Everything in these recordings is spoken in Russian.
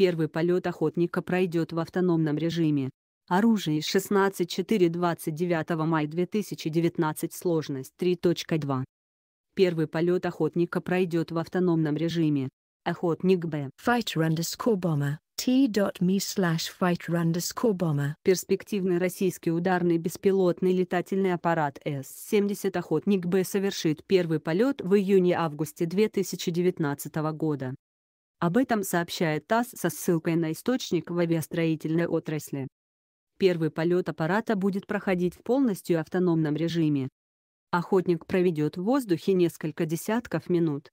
Первый полет охотника пройдет в автономном режиме. Оружие 16.4 29 мая 2019 сложность 3.2. Первый полет охотника пройдет в автономном режиме. Охотник Б. Fighter underscore bomber. T.me slash fighter underscore bomber. Перспективный российский ударный беспилотный летательный аппарат С-70 «Охотник Б» совершит первый полет в июне-августе 2019 года. Об этом сообщает ТАСС со ссылкой на источник в авиастроительной отрасли. Первый полет аппарата будет проходить в полностью автономном режиме. Охотник проведет в воздухе несколько десятков минут.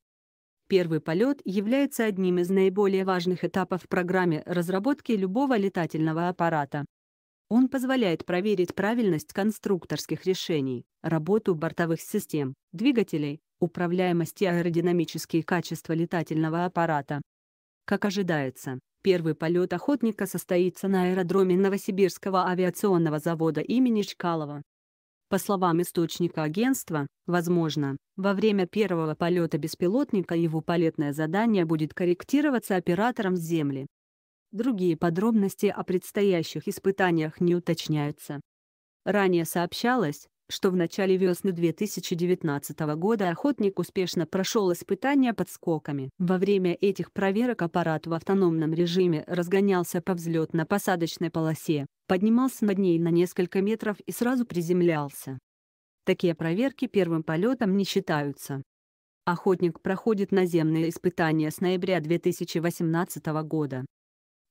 Первый полет является одним из наиболее важных этапов в программе разработки любого летательного аппарата. Он позволяет проверить правильность конструкторских решений, работу бортовых систем, двигателей, управляемость и аэродинамические качества летательного аппарата. Как ожидается, первый полет охотника состоится на аэродроме Новосибирского авиационного завода имени Чкалова. По словам источника агентства, возможно, во время первого полета беспилотника его полетное задание будет корректироваться оператором с Земли. Другие подробности о предстоящих испытаниях не уточняются. Ранее сообщалось, что в начале весны 2019 года охотник успешно прошел испытания под скоками. Во время этих проверок аппарат в автономном режиме разгонялся по взлетно-посадочной полосе, поднимался над ней на несколько метров и сразу приземлялся. Такие проверки первым полетом не считаются. Охотник проходит наземные испытания с ноября 2018 года.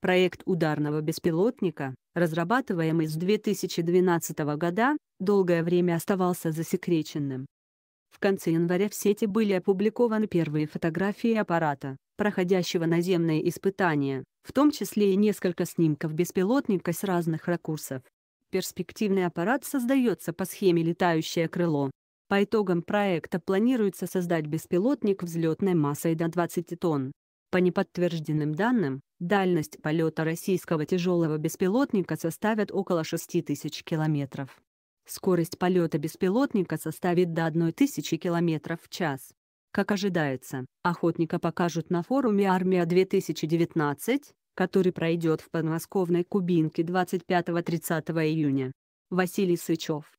Проект ударного беспилотника, разрабатываемый с 2012 года, долгое время оставался засекреченным. В конце января в сети были опубликованы первые фотографии аппарата, проходящего наземные испытания, в том числе и несколько снимков беспилотника с разных ракурсов. Перспективный аппарат создается по схеме «Летающее крыло». По итогам проекта планируется создать беспилотник взлетной массой до 20 тонн, по неподтвержденным данным, дальность полета российского тяжелого беспилотника составит около 6000 километров. Скорость полета беспилотника составит до 1000 километров в час. Как ожидается, охотника покажут на форуме «Армия-2019», который пройдет в подмосковной Кубинке 25-30 июня. Василий Сычев